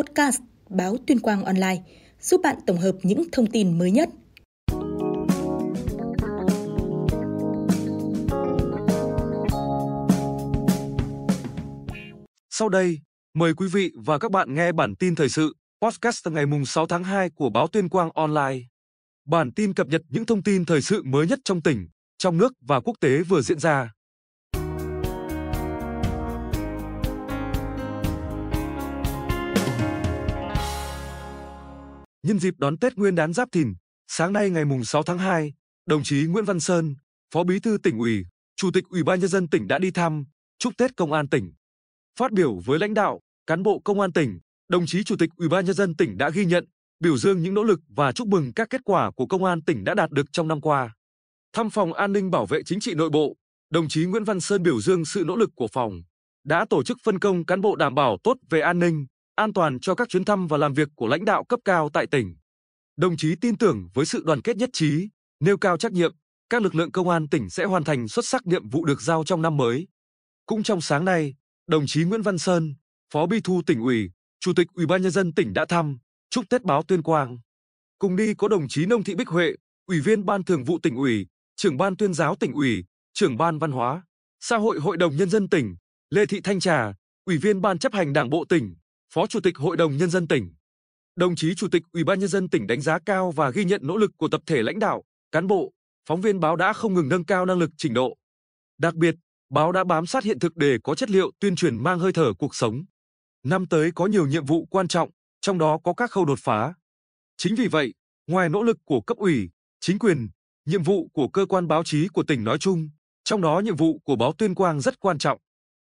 podcast báo Tuyên Quang Online, giúp bạn tổng hợp những thông tin mới nhất. Sau đây, mời quý vị và các bạn nghe bản tin thời sự podcast ngày 6 tháng 2 của báo Tuyên Quang Online. Bản tin cập nhật những thông tin thời sự mới nhất trong tỉnh, trong nước và quốc tế vừa diễn ra. Nhân dịp đón Tết Nguyên đán Giáp Thìn, sáng nay ngày mùng 6 tháng 2, đồng chí Nguyễn Văn Sơn, Phó Bí thư tỉnh ủy, Chủ tịch Ủy ban nhân dân tỉnh đã đi thăm, chúc Tết công an tỉnh. Phát biểu với lãnh đạo, cán bộ công an tỉnh, đồng chí Chủ tịch Ủy ban nhân dân tỉnh đã ghi nhận, biểu dương những nỗ lực và chúc mừng các kết quả của công an tỉnh đã đạt được trong năm qua. Thăm phòng an ninh bảo vệ chính trị nội bộ, đồng chí Nguyễn Văn Sơn biểu dương sự nỗ lực của phòng đã tổ chức phân công cán bộ đảm bảo tốt về an ninh, an toàn cho các chuyến thăm và làm việc của lãnh đạo cấp cao tại tỉnh. Đồng chí tin tưởng với sự đoàn kết nhất trí, nêu cao trách nhiệm, các lực lượng công an tỉnh sẽ hoàn thành xuất sắc nhiệm vụ được giao trong năm mới. Cũng trong sáng nay, đồng chí Nguyễn Văn Sơn, Phó Bí thư tỉnh ủy, Chủ tịch Ủy ban nhân dân tỉnh đã thăm, chúc Tết báo Tuyên Quang. Cùng đi có đồng chí Nông Thị Bích Huệ, Ủy viên Ban Thường vụ tỉnh ủy, Trưởng ban Tuyên giáo tỉnh ủy, Trưởng ban Văn hóa, Xã hội Hội đồng nhân dân tỉnh, Lê Thị Thanh Trà, Ủy viên Ban chấp hành Đảng bộ tỉnh, Phó Chủ tịch Hội đồng Nhân dân tỉnh. Đồng chí Chủ tịch Ủy ban Nhân dân tỉnh đánh giá cao và ghi nhận nỗ lực của tập thể lãnh đạo, cán bộ, phóng viên báo đã không ngừng nâng cao năng lực trình độ. Đặc biệt, báo đã bám sát hiện thực để có chất liệu tuyên truyền mang hơi thở cuộc sống. Năm tới có nhiều nhiệm vụ quan trọng, trong đó có các khâu đột phá. Chính vì vậy, ngoài nỗ lực của cấp ủy, chính quyền, nhiệm vụ của cơ quan báo chí của tỉnh nói chung, trong đó nhiệm vụ của báo Tuyên Quang rất quan trọng.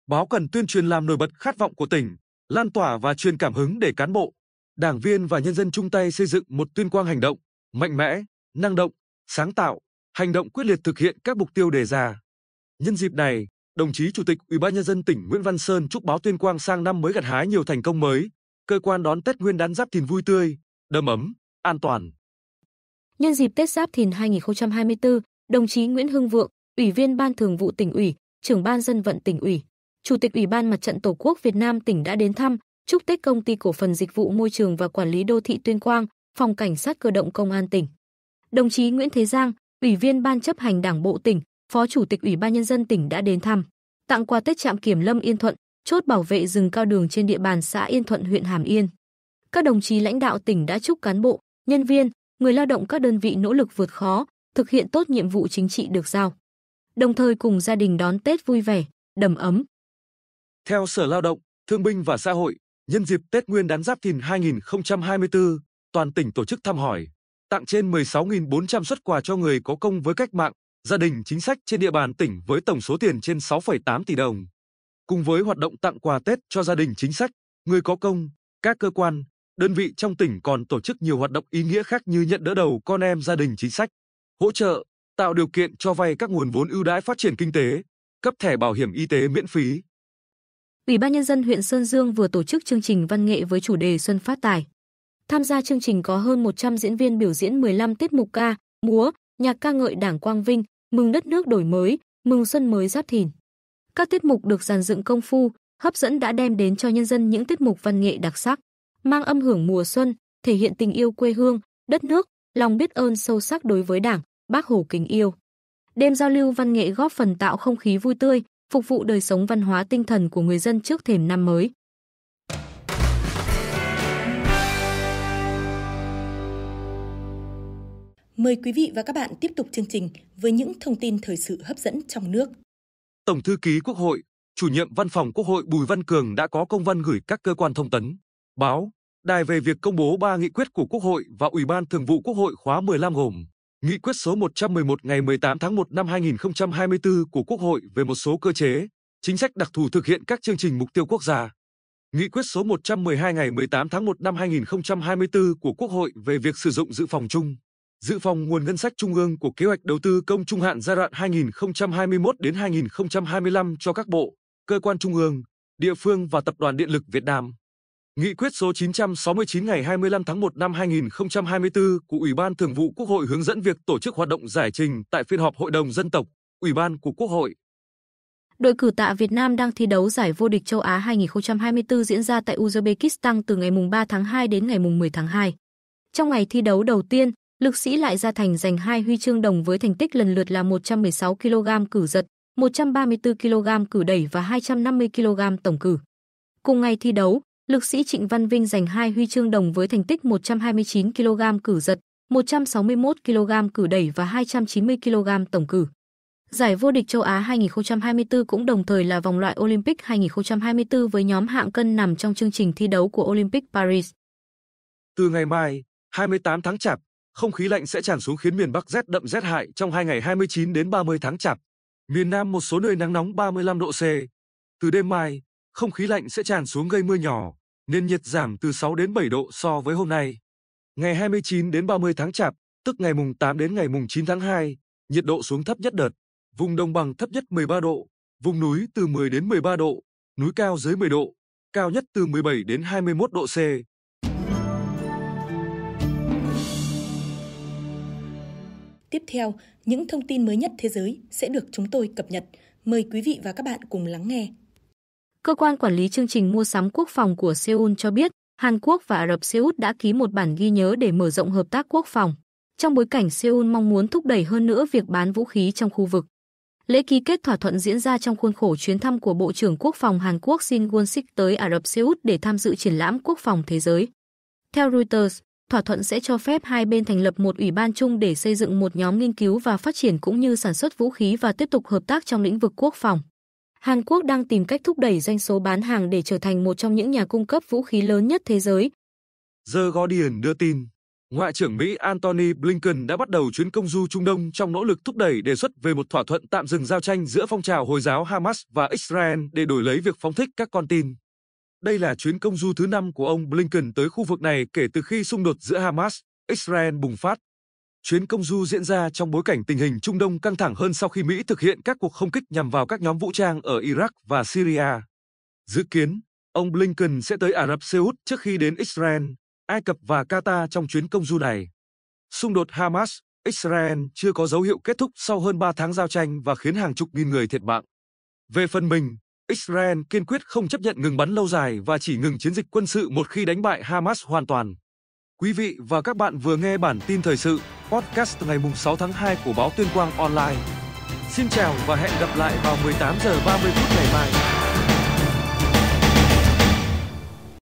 Báo cần tuyên truyền làm nổi bật khát vọng của tỉnh, lan tỏa và truyền cảm hứng để cán bộ, đảng viên và nhân dân chung tay xây dựng một tuyên quang hành động mạnh mẽ, năng động, sáng tạo, hành động quyết liệt thực hiện các mục tiêu đề ra. Nhân dịp này, đồng chí Chủ tịch Ủy ban nhân dân tỉnh Nguyễn Văn Sơn chúc báo Tuyên Quang sang năm mới gặt hái nhiều thành công mới, cơ quan đón Tết Nguyên đán Giáp Thìn vui tươi, đầm ấm, an toàn. Nhân dịp Tết Giáp Thìn 2024, đồng chí Nguyễn Hưng Vượng, Ủy viên Ban Thường vụ tỉnh ủy, Trưởng ban dân vận tỉnh ủy, Chủ tịch Ủy ban Mặt trận Tổ quốc Việt Nam tỉnh đã đến thăm, chúc Tết công ty cổ phần dịch vụ môi trường và quản lý đô thị Tuyên Quang, phòng cảnh sát cơ động công an tỉnh. Đồng chí Nguyễn Thế Giang, Ủy viên Ban chấp hành Đảng bộ tỉnh, Phó Chủ tịch Ủy ban nhân dân tỉnh đã đến thăm, tặng quà Tết trạm kiểm lâm Yên Thuận, chốt bảo vệ rừng cao đường trên địa bàn xã Yên Thuận huyện Hàm Yên. Các đồng chí lãnh đạo tỉnh đã chúc cán bộ, nhân viên, người lao động các đơn vị nỗ lực vượt khó, thực hiện tốt nhiệm vụ chính trị được giao. Đồng thời cùng gia đình đón Tết vui vẻ, đầm ấm. Theo Sở Lao động, Thương binh và Xã hội, nhân dịp Tết Nguyên đán Giáp Thìn 2024, toàn tỉnh tổ chức thăm hỏi, tặng trên 16.400 xuất quà cho người có công với cách mạng, gia đình chính sách trên địa bàn tỉnh với tổng số tiền trên 6,8 tỷ đồng. Cùng với hoạt động tặng quà Tết cho gia đình chính sách, người có công, các cơ quan, đơn vị trong tỉnh còn tổ chức nhiều hoạt động ý nghĩa khác như nhận đỡ đầu con em gia đình chính sách, hỗ trợ, tạo điều kiện cho vay các nguồn vốn ưu đãi phát triển kinh tế, cấp thẻ bảo hiểm y tế miễn phí. Ủy ban nhân dân huyện Sơn Dương vừa tổ chức chương trình văn nghệ với chủ đề Xuân phát tài. Tham gia chương trình có hơn 100 diễn viên biểu diễn 15 tiết mục ca, múa, nhạc ca ngợi Đảng Quang Vinh, mừng đất nước đổi mới, mừng xuân mới Giáp Thìn. Các tiết mục được dàn dựng công phu, hấp dẫn đã đem đến cho nhân dân những tiết mục văn nghệ đặc sắc, mang âm hưởng mùa xuân, thể hiện tình yêu quê hương, đất nước, lòng biết ơn sâu sắc đối với Đảng, Bác Hồ kính yêu. Đêm giao lưu văn nghệ góp phần tạo không khí vui tươi, phục vụ đời sống văn hóa tinh thần của người dân trước thềm năm mới. Mời quý vị và các bạn tiếp tục chương trình với những thông tin thời sự hấp dẫn trong nước. Tổng thư ký Quốc hội, chủ nhiệm Văn phòng Quốc hội Bùi Văn Cường đã có công văn gửi các cơ quan thông tấn, báo, đài về việc công bố 3 nghị quyết của Quốc hội và Ủy ban Thường vụ Quốc hội khóa 15 gồm Nghị quyết số 111 ngày 18 tháng 1 năm 2024 của Quốc hội về một số cơ chế, chính sách đặc thù thực hiện các chương trình mục tiêu quốc gia. Nghị quyết số 112 ngày 18 tháng 1 năm 2024 của Quốc hội về việc sử dụng dự phòng chung, dự phòng nguồn ngân sách trung ương của kế hoạch đầu tư công trung hạn giai đoạn 2021 đến 2025 cho các bộ, cơ quan trung ương, địa phương và Tập đoàn Điện lực Việt Nam. Nghị quyết số 969 ngày 25 tháng 1 năm 2024 của Ủy ban Thường vụ Quốc hội hướng dẫn việc tổ chức hoạt động giải trình tại phiên họp Hội đồng Dân tộc, Ủy ban của Quốc hội. Đội cử tạ Việt Nam đang thi đấu giải vô địch châu Á 2024 diễn ra tại Uzbekistan từ ngày 3 tháng 2 đến ngày 10 tháng 2. Trong ngày thi đấu đầu tiên, lực sĩ lại ra thành giành hai huy chương đồng với thành tích lần lượt là 116 kg cử giật, 134 kg cử đẩy và 250 kg tổng cử. Cùng ngày thi đấu, lực sĩ Trịnh Văn Vinh giành hai huy chương đồng với thành tích 129 kg cử giật, 161 kg cử đẩy và 290 kg tổng cử. Giải vô địch châu Á 2024 cũng đồng thời là vòng loại Olympic 2024 với nhóm hạng cân nằm trong chương trình thi đấu của Olympic Paris. Từ ngày mai, 28 tháng Chạp, không khí lạnh sẽ tràn xuống khiến miền Bắc rét đậm rét hại trong hai ngày 29 đến 30 tháng Chạp. Miền Nam một số nơi nắng nóng 35 độ C. Từ đêm mai, không khí lạnh sẽ tràn xuống gây mưa nhỏ, nên nhiệt giảm từ 6 đến 7 độ so với hôm nay. Ngày 29 đến 30 tháng Chạp, tức ngày mùng 8 đến ngày mùng 9 tháng 2, nhiệt độ xuống thấp nhất đợt, vùng đồng bằng thấp nhất 13 độ, vùng núi từ 10 đến 13 độ, núi cao dưới 10 độ, cao nhất từ 17 đến 21 độ C. Tiếp theo, những thông tin mới nhất thế giới sẽ được chúng tôi cập nhật. Mời quý vị và các bạn cùng lắng nghe. Cơ quan quản lý chương trình mua sắm quốc phòng của Seoul cho biết, Hàn Quốc và Ả Rập Xê Út đã ký một bản ghi nhớ để mở rộng hợp tác quốc phòng. Trong bối cảnh Seoul mong muốn thúc đẩy hơn nữa việc bán vũ khí trong khu vực. Lễ ký kết thỏa thuận diễn ra trong khuôn khổ chuyến thăm của Bộ trưởng Quốc phòng Hàn Quốc Shin Won-sik tới Ả Rập Xê Út để tham dự triển lãm quốc phòng thế giới. Theo Reuters, thỏa thuận sẽ cho phép hai bên thành lập một ủy ban chung để xây dựng một nhóm nghiên cứu và phát triển cũng như sản xuất vũ khí và tiếp tục hợp tác trong lĩnh vực quốc phòng. Hàn Quốc đang tìm cách thúc đẩy doanh số bán hàng để trở thành một trong những nhà cung cấp vũ khí lớn nhất thế giới. The Guardian đưa tin, Ngoại trưởng Mỹ Antony Blinken đã bắt đầu chuyến công du Trung Đông trong nỗ lực thúc đẩy đề xuất về một thỏa thuận tạm dừng giao tranh giữa phong trào Hồi giáo Hamas và Israel để đổi lấy việc phóng thích các con tin. Đây là chuyến công du thứ năm của ông Blinken tới khu vực này kể từ khi xung đột giữa Hamas, Israel bùng phát Chuyến công du diễn ra trong bối cảnh tình hình Trung Đông căng thẳng hơn sau khi Mỹ thực hiện các cuộc không kích nhằm vào các nhóm vũ trang ở Iraq và Syria. Dự kiến, ông Blinken sẽ tới Ả Rập Xê Út trước khi đến Israel, Ai Cập và Qatar trong chuyến công du này. Xung đột Hamas, Israel chưa có dấu hiệu kết thúc sau hơn 3 tháng giao tranh và khiến hàng chục nghìn người thiệt mạng. Về phần mình, Israel kiên quyết không chấp nhận ngừng bắn lâu dài và chỉ ngừng chiến dịch quân sự một khi đánh bại Hamas hoàn toàn. Quý vị và các bạn vừa nghe bản tin thời sự podcast ngày 6 tháng 2 của báo Tuyên Quang Online. Xin chào và hẹn gặp lại vào 18 giờ 30 phút ngày mai.